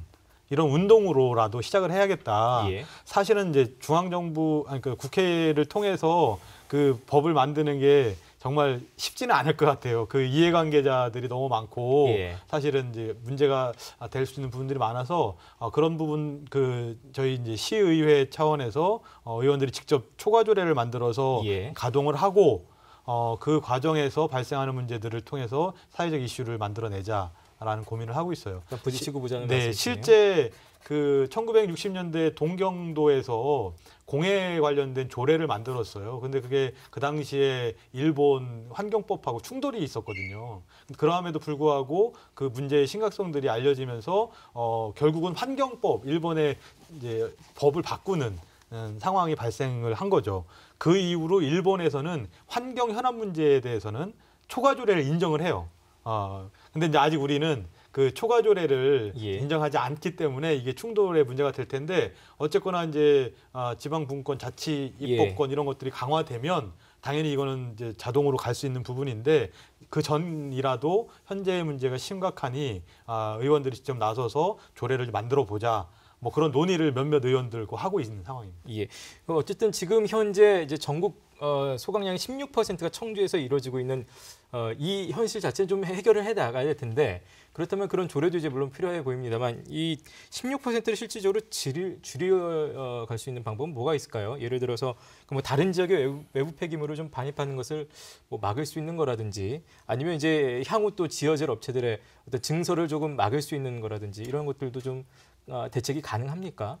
이런 운동으로라도 시작을 해야겠다. 예. 사실은 이제 중앙정부 아니 그 국회를 통해서 그 법을 만드는 게 정말 쉽지는 않을 것 같아요. 그 이해관계자들이 너무 많고 예. 사실은 이제 문제가 될 수 있는 부분들이 많아서 어, 그런 부분 그 저희 이제 시의회 차원에서 어, 의원들이 직접 초과 조례를 만들어서 예. 가동을 하고 어, 그 과정에서 발생하는 문제들을 통해서 사회적 이슈를 만들어내자라는 고민을 하고 있어요. 그러니까 부딪히고 보자는 네, 말씀이시네요. 실제 그 1960년대 동경도에서 공해 관련된 조례를 만들었어요. 근데 그게 그 당시에 일본 환경법하고 충돌이 있었거든요. 그럼에도 불구하고 그 문제의 심각성들이 알려지면서 어 결국은 환경법 일본의 이제 법을 바꾸는 음, 상황이 발생을 한 거죠. 그 이후로 일본에서는 환경 현안 문제에 대해서는 초과 조례를 인정을 해요. 어 근데 이제 아직 우리는 그 초과 조례를 예. 인정하지 않기 때문에 이게 충돌의 문제가 될 텐데 어쨌거나 이제 어, 아, 지방 분권 자치 예. 입법권 예. 이런 것들이 강화되면 당연히 이거는 이제 자동으로 갈 수 있는 부분인데 그 전이라도 현재의 문제가 심각하니 아, 의원들이 직접 나서서 조례를 만들어 보자. 뭐 그런 논의를 몇몇 의원들과 그 하고 있는 상황입니다. 예. 어, 어쨌든 지금 현재 이제 전국 어, 소각량의 16%가 청주에서 이루어지고 있는 어, 이 현실 자체는 좀 해결을 해 나가야 될 텐데 그렇다면 그런 조례도 이제 물론 필요해 보입니다만 이 16%를 실질적으로 줄일, 줄여갈 수 있는 방법은 뭐가 있을까요? 예를 들어서 그 뭐 다른 지역의 외부, 외부 폐기물을 좀 반입하는 것을 뭐 막을 수 있는 거라든지 아니면 이제 향후 또 지어질 업체들의 어떤 증서를 조금 막을 수 있는 거라든지 이런 것들도 좀 아, 대책이 가능합니까?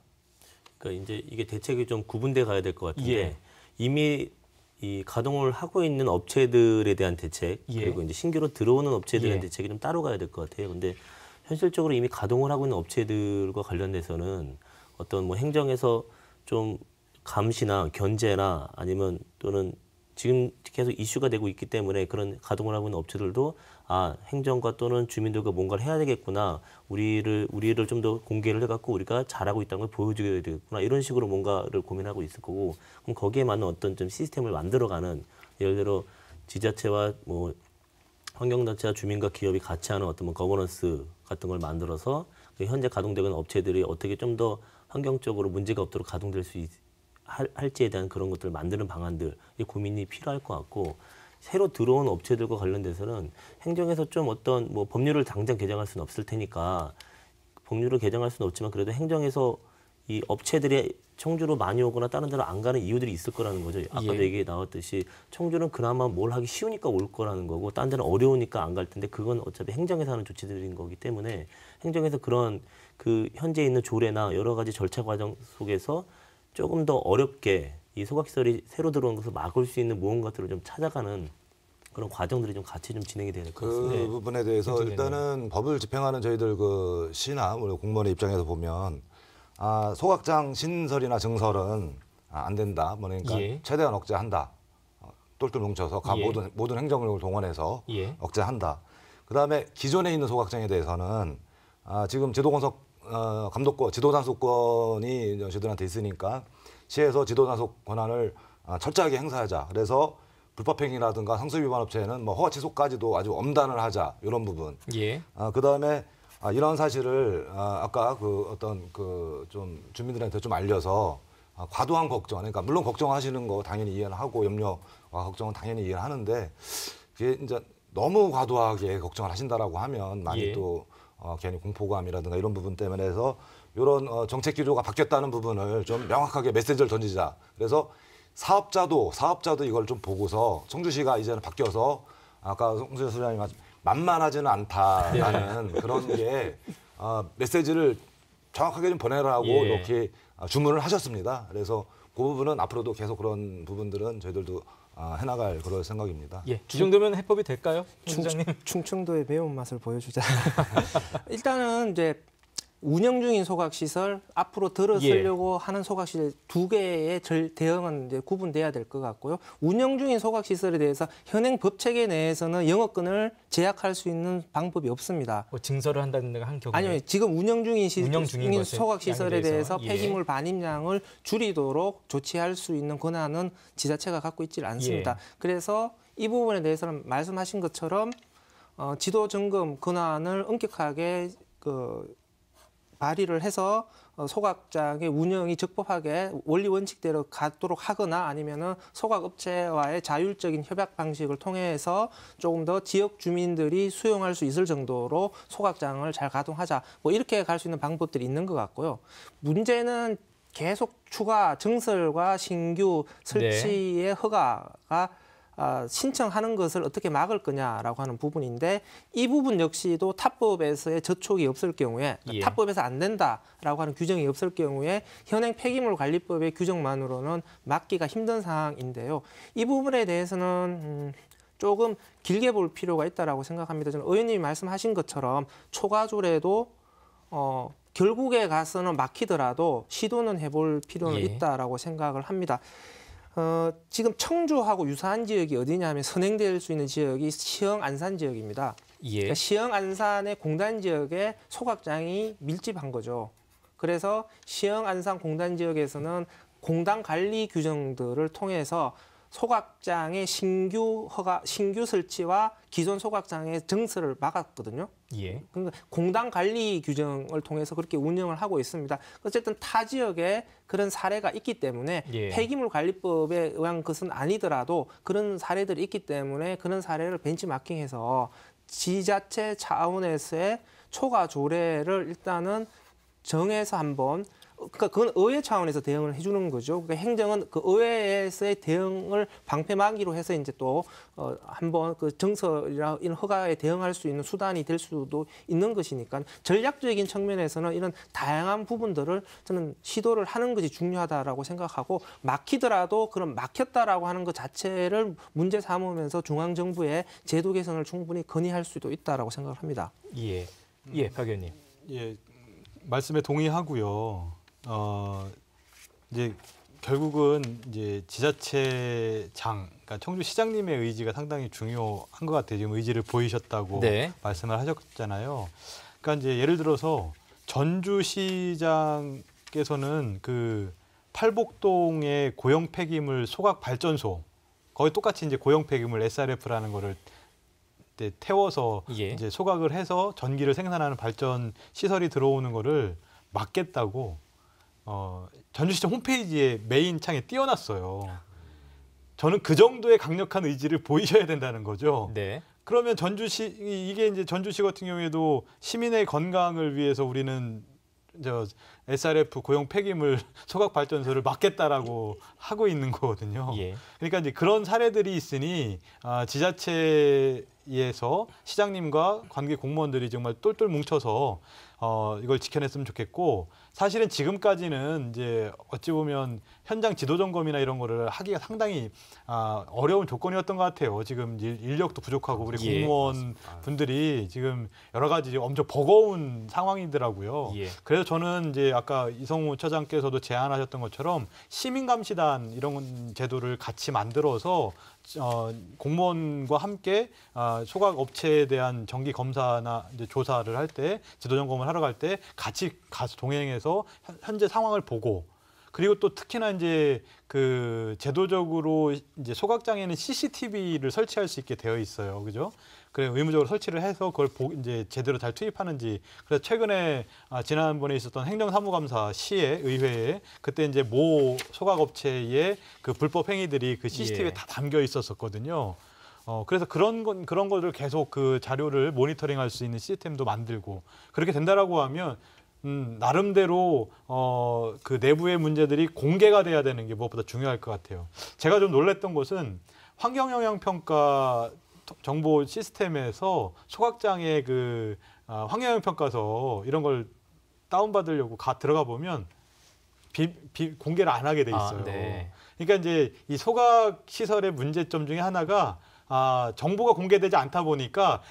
그러니까 이제 이게 대책이 좀 구분돼 가야 될 것 같은데 예. 이미 이 가동을 하고 있는 업체들에 대한 대책 예. 그리고 이제 신규로 들어오는 업체들에 대한 예. 대책이 좀 따로 가야 될 것 같아요. 근데 현실적으로 이미 가동을 하고 있는 업체들과 관련돼서는 어떤 뭐 행정에서 좀 감시나 견제나 아니면 또는 지금 계속 이슈가 되고 있기 때문에 그런 가동을 하고 있는 업체들도 아 행정과 또는 주민들과 뭔가를 해야 되겠구나 우리를 우리를 좀 더 공개를 해갖고 우리가 잘하고 있다는 걸보여주게 되겠구나 이런 식으로 뭔가를 고민하고 있을 거고 그럼 거기에 맞는 어떤 좀 시스템을 만들어가는 예를 들어 지자체와 뭐 환경단체와 주민과 기업이 같이 하는 어떤 뭐 거버넌스 같은 걸 만들어서 그 현재 가동되는 고있 업체들이 어떻게 좀 더 환경적으로 문제가 없도록 가동될 수 있, 할, 할지에 대한 그런 것들을 만드는 방안들 이 고민이 필요할 것 같고 새로 들어온 업체들과 관련돼서는 행정에서 좀 어떤 뭐 법률을 당장 개정할 수는 없을 테니까 법률을 개정할 수는 없지만 그래도 행정에서 이 업체들이 청주로 많이 오거나 다른 데로 안 가는 이유들이 있을 거라는 거죠. 아까도 예. 얘기 나왔듯이 청주는 그나마 뭘 하기 쉬우니까 올 거라는 거고 다른 데는 어려우니까 안 갈 텐데 그건 어차피 행정에서 하는 조치들인 거기 때문에 행정에서 그런 그 현재 있는 조례나 여러 가지 절차 과정 속에서 조금 더 어렵게 이 소각시설이 새로 들어온 것을 막을 수 있는 무언가들을 좀 찾아가는 그런 과정들이 좀 같이 좀 진행이 되는 것 같습니다. 그 네, 부분에 대해서 일단은 법을 집행하는 저희들 그 시나 우리 공무원의 입장에서 보면 아, 소각장 신설이나 증설은 아, 안 된다. 뭐 그러니까 예. 최대한 억제한다. 어, 똘똘 뭉쳐서 각 예. 모든 모든 행정력을 동원해서 예. 억제한다. 그다음에 기존에 있는 소각장에 대해서는 아, 지금 제도건설 어, 감독권, 지도단속권이 저희들한테 있으니까 시에서 지도나속 권한을 아, 철저하게 행사하자. 그래서 불법행위라든가 상습 위반 업체에는 뭐 허가 취소까지도 아주 엄단을 하자 이런 부분. 예. 아, 그다음에 아, 이런 사실을 아, 아까 그 어떤 그 좀 주민들한테 좀 알려서 아, 과도한 걱정. 그러니까 물론 걱정하시는 거 당연히 이해는 하고 염려와 걱정은 당연히 이해는 하는데 그게 이제 너무 과도하게 걱정을 하신다라고 하면 많이 예. 또 어, 괜히 공포감이라든가 이런 부분 때문에 해서 이런 어, 정책 기조가 바뀌었다는 부분을 좀 명확하게 메시지를 던지자. 그래서 사업자도 사업자도 이걸 좀 보고서 청주시가 이제는 바뀌어서 아까 송수현 소장님 만만하지는 않다라는 예. 그런 게 어, 메시지를 정확하게 좀 보내라고 예. 이렇게 어, 주문을 하셨습니다. 그래서 그 부분은 앞으로도 계속 그런 부분들은 저희들도 아, 해나갈 그런 생각입니다. 예, 이 정도면 해법이 될까요, 총장님? 충청도의 매운 맛을 보여주자. 일단은 이제 운영 중인 소각시설, 앞으로 들어서려고 예. 하는 소각시설 두 개의 절, 대응은 이제 구분돼야 될 것 같고요. 운영 중인 소각시설에 대해서 현행 법체계 내에서는 영업권을 제약할 수 있는 방법이 없습니다. 뭐 증설을 한다든가 한경우 아니요. 지금 운영 중인, 시, 운영 중인 소각시설에 대해서 폐기물 예. 반입량을 줄이도록 조치할 수 있는 권한은 지자체가 갖고 있지 않습니다. 예. 그래서 이 부분에 대해서는 말씀하신 것처럼 어, 지도 점검 권한을 엄격하게 그 발휘를 해서 어, 소각장의 운영이 적법하게 원리 원칙대로 갖도록 하거나 아니면은 소각업체와의 자율적인 협약 방식을 통해서 조금 더 지역 주민들이 수용할 수 있을 정도로 소각장을 잘 가동하자 뭐 이렇게 갈 수 있는 방법들이 있는 것 같고요. 문제는 계속 추가 증설과 신규 네. 설치의 네. 허가가 아, 신청하는 것을 어떻게 막을 거냐라고 하는 부분인데 이 부분 역시도 탑법에서의 저촉이 없을 경우에 그러니까 예. 탑법에서 안 된다라고 하는 규정이 없을 경우에 현행 폐기물 관리법의 규정만으로는 막기가 힘든 상황인데요. 이 부분에 대해서는 음, 조금 길게 볼 필요가 있다라고 생각합니다. 저는 의원님이 말씀하신 것처럼 초과조례도 어, 결국에 가서는 막히더라도 시도는 해볼 필요는 예. 있다라고 생각을 합니다. 어, 지금 청주하고 유사한 지역이 어디냐 하면 선행될 수 있는 지역이 시흥 안산 지역입니다. 예. 그러니까 시흥 안산의 공단 지역에 소각장이 밀집한 거죠. 그래서 시흥 안산 공단 지역에서는 공단 관리 규정들을 통해서 소각장의 신규 허가 신규 설치와 기존 소각장의 증설을 막았거든요. 예. 그러니까 공단 관리 규정을 통해서 그렇게 운영을 하고 있습니다. 어쨌든 타 지역에 그런 사례가 있기 때문에 예. 폐기물 관리법에 의한 것은 아니더라도 그런 사례들이 있기 때문에 그런 사례를 벤치마킹해서 지자체 차원에서의 초과 조례를 일단은 정해서 한번 그러니까 그건 의회 차원에서 대응을 해주는 거죠. 그러니까 행정은 그 의회에서의 대응을 방패막이로 해서 이제 또 어, 한번 그정서이나 이런 허가에 대응할 수 있는 수단이 될 수도 있는 것이니까 전략적인 측면에서는 이런 다양한 부분들을 저는 시도를 하는 것이 중요하다라고 생각하고 막히더라도 그런 막혔다라고 하는 것 자체를 문제 삼으면서 중앙 정부의 제도 개선을 충분히 건의할 수도 있다라고 생각을 합니다. 예, 음. 예, 박 의원님. 예, 말씀에 동의하고요. 어 이제 결국은 이제 지자체장, 그러니까 청주시장님의 의지가 상당히 중요한 것 같아요. 지금 의지를 보이셨다고 네. 말씀을 하셨잖아요. 그러니까 이제 예를 들어서 전주시장께서는 그 팔복동의 고형 폐기물 소각 발전소 거의 똑같이 이제 고형 폐기물 SRF라는 거를 이제 태워서 예. 이제 소각을 해서 전기를 생산하는 발전 시설이 들어오는 거를 막겠다고 어, 전주시청 홈페이지에 메인 창에 띄어놨어요. 저는 그 정도의 강력한 의지를 보이셔야 된다는 거죠. 네. 그러면 전주시 이게 이제 전주시 같은 경우에도 시민의 건강을 위해서 우리는 저 SRF 고용 폐기물 소각 발전소를 막겠다라고 하고 있는 거거든요. 예. 그러니까 이제 그런 사례들이 있으니 아, 지자체에서 시장님과 관계 공무원들이 정말 똘똘 뭉쳐서 어, 이걸 지켜냈으면 좋겠고 사실은 지금까지는 이제 어찌 보면 현장 지도 점검이나 이런 거를 하기가 상당히 아, 어려운 조건이었던 것 같아요. 지금 일, 력도 부족하고 우리 예, 공무원 분들이 지금 여러 가지 엄청 버거운 상황이더라고요. 예. 그래서 저는 이제 아까 이성우 처장께서도 제안하셨던 것처럼 시민 감시단 이런 제도를 같이 만들어서 어, 공무원과 함께 어, 아, 소각 업체에 대한 정기 검사나 이제 조사를 할 때 지도 점검을 하 하러 갈때 같이 가서 동행해서 현재 상황을 보고 그리고 또 특히나 이제 그 제도적으로 이제 소각장에는 CCTV를 설치할 수 있게 되어 있어요. 그죠? 그래 의무적으로 설치를 해서 그걸 보, 이제 제대로 잘 투입하는지. 그래서 최근에 아, 지난번에 있었던 행정사무감사 시에 의회에 그때 이제 모 소각업체의 그 불법 행위들이 그 CCTV에 예. 다 담겨 있었었거든요. 어, 그래서 그런 건 그런 것들 계속 그 자료를 모니터링할 수 있는 시스템도 만들고 그렇게 된다라고 하면 음, 나름대로 어, 그 내부의 문제들이 공개가 돼야 되는 게 무엇보다 중요할 것 같아요. 제가 좀 놀랐던 것은 환경 영향 평가 정보 시스템에서 소각장의 그 어, 아, 환경 영향 평가서 이런 걸 다운 받으려고 가 들어가 보면 비, 비, 공개를 안 하게 돼 아, 있어요. 아, 네. 그러니까 이제 이 소각 시설의 문제점 중에 하나가 아, 정보가 공개되지 않다 보니까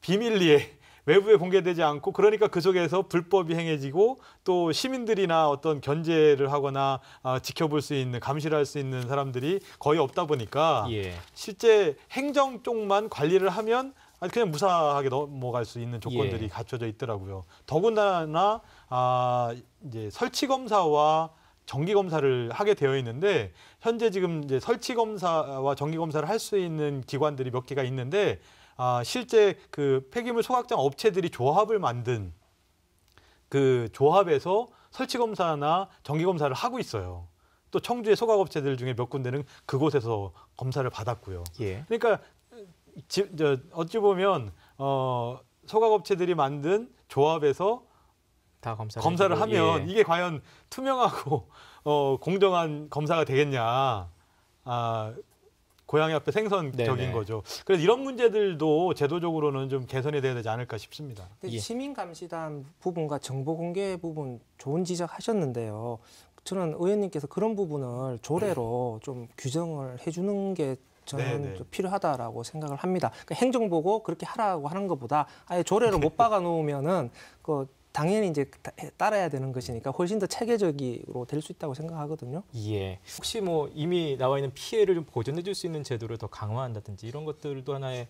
비밀리에 외부에 공개되지 않고 그러니까 그 속에서 불법이 행해지고 또 시민들이나 어떤 견제를 하거나 아, 지켜볼 수 있는 감시를 할 수 있는 사람들이 거의 없다 보니까 예. 실제 행정 쪽만 관리를 하면 그냥 무사하게 넘어갈 수 있는 조건들이 예. 갖춰져 있더라고요. 더군다나 아, 이제 설치 검사와 정기 검사를 하게 되어 있는데 현재 지금 이제 설치 검사와 정기 검사를 할 수 있는 기관들이 몇 개가 있는데 아, 실제 그 폐기물 소각장 업체들이 조합을 만든 그 조합에서 설치 검사나 정기 검사를 하고 있어요. 또 청주의 소각 업체들 중에 몇 군데는 그곳에서 검사를 받았고요. 예. 그러니까 어찌 보면 어, 소각 업체들이 만든 조합에서 다 검사를, 검사를 하면 예. 이게 과연 투명하고 어, 공정한 검사가 되겠냐. 아, 고양이 앞에 생선적인 네네. 거죠. 그래서 이런 문제들도 제도적으로는 좀 개선이 돼야 되지 않을까 싶습니다. 예. 시민 감시단 부분과 정보 공개 부분 좋은 지적하셨는데요. 저는 의원님께서 그런 부분을 조례로 네. 좀 규정을 해주는 게 저는 네 필요하다라고 생각을 합니다. 그러니까 행정보고 그렇게 하라고 하는 것보다 아예 조례로 못 박아놓으면은 그 당연히 이제 따라야 되는 것이니까 훨씬 더 체계적으로 될 수 있다고 생각하거든요. 예. 혹시 뭐 이미 나와 있는 피해를 좀 보전해 줄 수 있는 제도를 더 강화한다든지 이런 것들도 하나의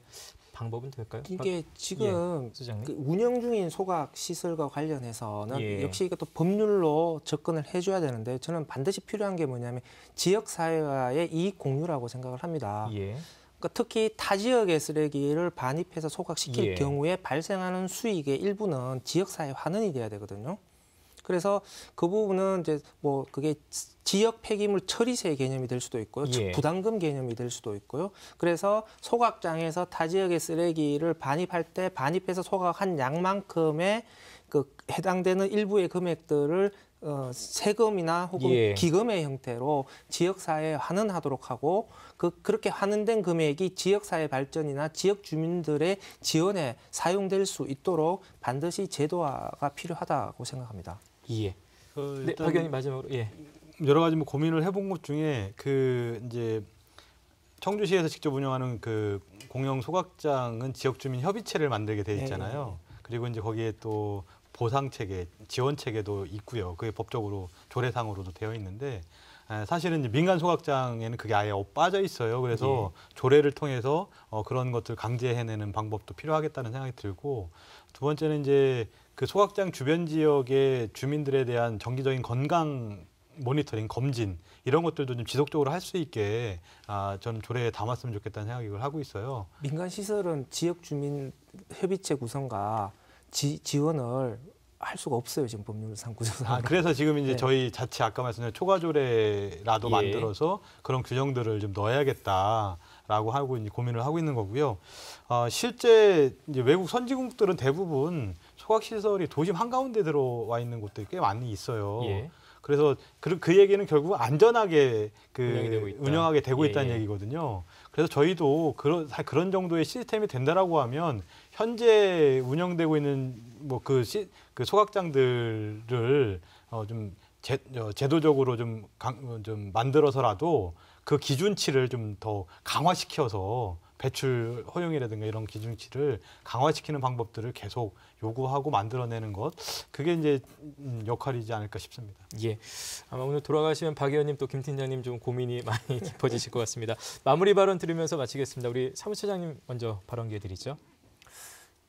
방법은 될까요? 이게 지금 예, 그 운영 중인 소각 시설과 관련해서는 예. 역시 이것도 법률로 접근을 해줘야 되는데 저는 반드시 필요한 게 뭐냐면 지역 사회와의 이익 공유라고 생각을 합니다. 예. 그러니까 특히 타 지역의 쓰레기를 반입해서 소각시킬 예. 경우에 발생하는 수익의 일부는 지역사회 환원이 돼야 되거든요. 그래서 그 부분은 이제 뭐 그게 지역 폐기물 처리세 개념이 될 수도 있고요. 예. 부담금 개념이 될 수도 있고요. 그래서 소각장에서 타 지역의 쓰레기를 반입할 때 반입해서 소각한 양만큼의 그 해당되는 일부의 금액들을 어, 세금이나 혹은 예. 기금의 형태로 지역사회에 환원하도록 하고 그, 그렇게 환원된 금액이 지역사회 발전이나 지역 주민들의 지원에 사용될 수 있도록 반드시 제도화가 필요하다고 생각합니다. 예. 그 네, 박 의원님 마지막으로 예. 여러 가지 뭐 고민을 해본 것 중에 그 이제 청주시에서 직접 운영하는 그 공영 소각장은 지역 주민 협의체를 만들게 돼 네. 있잖아요. 네. 그리고 이제 거기에 또 보상 체계, 지원 체계도 있고요. 그게 법적으로 조례상으로도 되어 있는데 사실은 민간 소각장에는 그게 아예 빠져 있어요. 그래서 예. 조례를 통해서 어, 그런 것들 강제해내는 방법도 필요하겠다는 생각이 들고 두 번째는 이제 그 소각장 주변 지역의 주민들에 대한 정기적인 건강 모니터링, 검진 이런 것들도 좀 지속적으로 할 수 있게 아, 저는 조례에 담았으면 좋겠다는 생각을 하고 있어요. 민간 시설은 지역 주민 협의체 구성과 지, 지원을 할 수가 없어요 지금 법률상 구조상. 아, 그래서 지금 이제 네. 저희 자체 아까 말씀드린 초과조례라도 예. 만들어서 그런 규정들을 좀 넣어야겠다. 라고 하고 이제 고민을 하고 있는 거고요. 어, 실제 이제 외국 선진국들은 대부분 소각시설이 도심 한가운데 들어와 있는 곳들이 꽤 많이 있어요. 예. 그래서 그, 그 얘기는 결국 안전하게 그 되고 운영하게 되고 예, 있다는 예. 얘기거든요. 그래서 저희도 그런 그런 정도의 시스템이 된다라고 하면 현재 운영되고 있는 뭐그 그 소각장들을 어좀 어, 제도적으로 좀, 강, 어, 좀 만들어서라도 그 기준치를 좀 더 강화시켜서 배출 허용이라든가 이런 기준치를 강화시키는 방법들을 계속 요구하고 만들어내는 것 그게 이제 음, 역할이지 않을까 싶습니다. 예, 아마 오늘 돌아가시면 박 의원님 또 김 팀장님 좀 고민이 많이 깊어지실 것 같습니다. 마무리 발언 들으면서 마치겠습니다. 우리 사무처장님 먼저 발언 기 드리죠.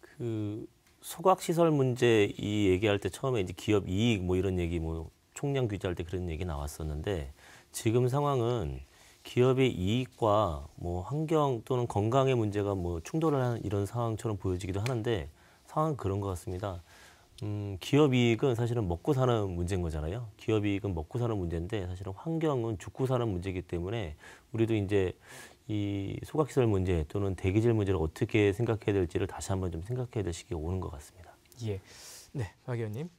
그 소각 시설 문제 이 얘기할 때 처음에 이제 기업 이익 뭐 이런 얘기 뭐 총량 규제할 때 그런 얘기 나왔었는데 지금 상황은 기업의 이익과 뭐 환경 또는 건강의 문제가 뭐 충돌을 하는 이런 상황처럼 보여지기도 하는데 상황은 그런 것 같습니다. 음, 기업 이익은 사실은 먹고 사는 문제인 거잖아요. 기업 이익은 먹고 사는 문제인데 사실은 환경은 죽고 사는 문제이기 때문에 우리도 이제 이 소각시설 문제 또는 대기질 문제를 어떻게 생각해야 될지를 다시 한번 좀 생각해야 될 시기가 오는 것 같습니다. 예. 네, 박 의원님.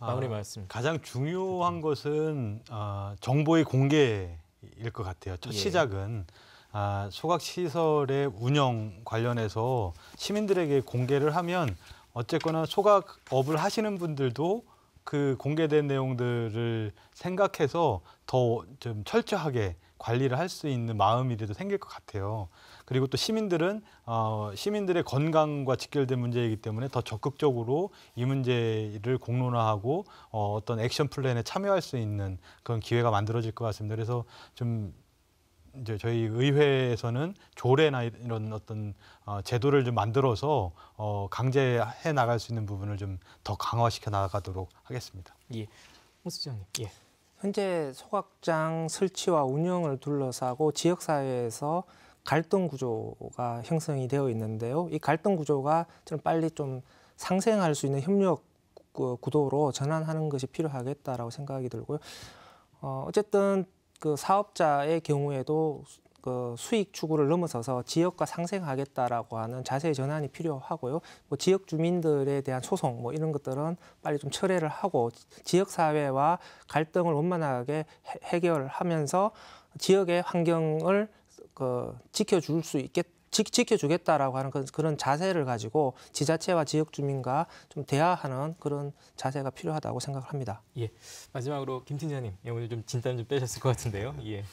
마무리 아, 말씀. 가장 중요한 것은 아, 정보의 공개 일것 같아요. 첫 예. 시작은 아, 소각 시설의 운영 관련해서 시민들에게 공개를 하면 어쨌거나 소각업을 하시는 분들도 그 공개된 내용들을 생각해서 더 좀 철저하게 관리를 할 수 있는 마음이라도 생길 것 같아요. 그리고 또 시민들은 어, 시민들의 건강과 직결된 문제이기 때문에 더 적극적으로 이 문제를 공론화하고 어, 어떤 액션 플랜에 참여할 수 있는 그런 기회가 만들어질 것 같습니다. 그래서 좀 이제 저희 의회에서는 조례나 이런 어떤 어, 제도를 좀 만들어서 어, 강제해 나갈 수 있는 부분을 좀 더 강화시켜 나가도록 하겠습니다. 예, 홍수장님. 예. 현재 소각장 설치와 운영을 둘러싸고 지역 사회에서 갈등 구조가 형성이 되어 있는데요. 이 갈등 구조가 좀 빨리 좀 상생할 수 있는 협력 구도로 전환하는 것이 필요하겠다라고 생각이 들고요. 어, 어쨌든 그 사업자의 경우에도 그 수익 추구를 넘어서서 지역과 상생하겠다라고 하는 자세의 전환이 필요하고요. 뭐 지역 주민들에 대한 소송 뭐 이런 것들은 빨리 좀 철회를 하고 지역 사회와 갈등을 원만하게 해결하면서 지역의 환경을 그 지켜줄 수 있겠 지켜주겠다라고 하는 그, 그런 자세를 가지고 지자체와 지역 주민과 좀 대화하는 그런 자세가 필요하다고 생각을 합니다. 예. 마지막으로 김 팀장님, 예, 오늘 좀 진땀 좀 빼셨을 것 같은데요. 예.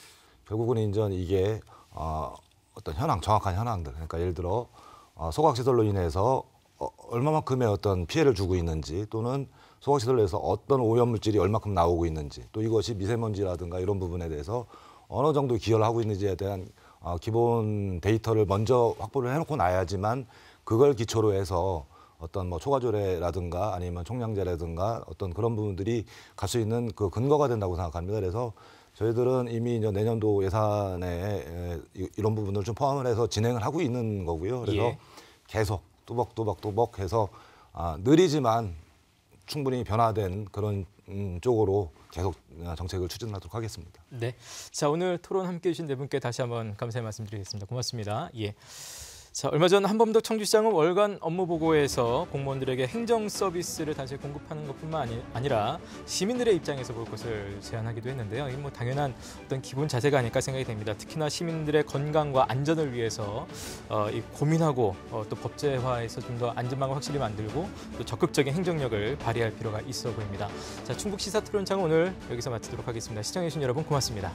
결국은 인전 이게 어, 어떤 현황, 정확한 현황들. 그러니까 예를 들어 어, 소각 시설로 인해서 어, 얼마만큼의 어떤 피해를 주고 있는지 또는 소각 시설로 서 어떤 오염 물질이 얼마큼 나오고 있는지 또 이것이 미세먼지라든가 이런 부분에 대해서 어느 정도 기여를 하고 있는지에 대한 어, 기본 데이터를 먼저 확보를 해놓고 나야지만 그걸 기초로 해서 어떤 뭐 초과조례라든가 아니면 총량제라든가 어떤 그런 부분들이 갈 수 있는 그 근거가 된다고 생각합니다. 그래서 저희들은 이미 이제 내년도 예산에 이런 부분을 좀 포함을 해서 진행을 하고 있는 거고요. 그래서 예. 계속 또박또박또박 해서 아, 느리지만 충분히 변화된 그런 음, 쪽으로 계속 어, 정책을 추진하도록 하겠습니다. 네. 자 오늘 토론 함께해 주신 네 분께 다시 한번 감사의 말씀드리겠습니다. 고맙습니다. 예. 자, 얼마 전 한범덕 청주시장은 월간 업무 보고에서 공무원들에게 행정 서비스를 단순 공급하는 것뿐만 아니, 라 시민들의 입장에서 볼 것을 제안하기도 했는데요. 이 뭐 당연한 어떤 기본 자세가 아닐까 생각이 됩니다. 특히나 시민들의 건강과 안전을 위해서 어, 이 고민하고 어, 또 법제화해서 좀 더 안전망을 확실히 만들고 또 적극적인 행정력을 발휘할 필요가 있어 보입니다. 자, 충북 시사 토론창 오늘 여기서 마치도록 하겠습니다. 시청해주신 여러분 고맙습니다.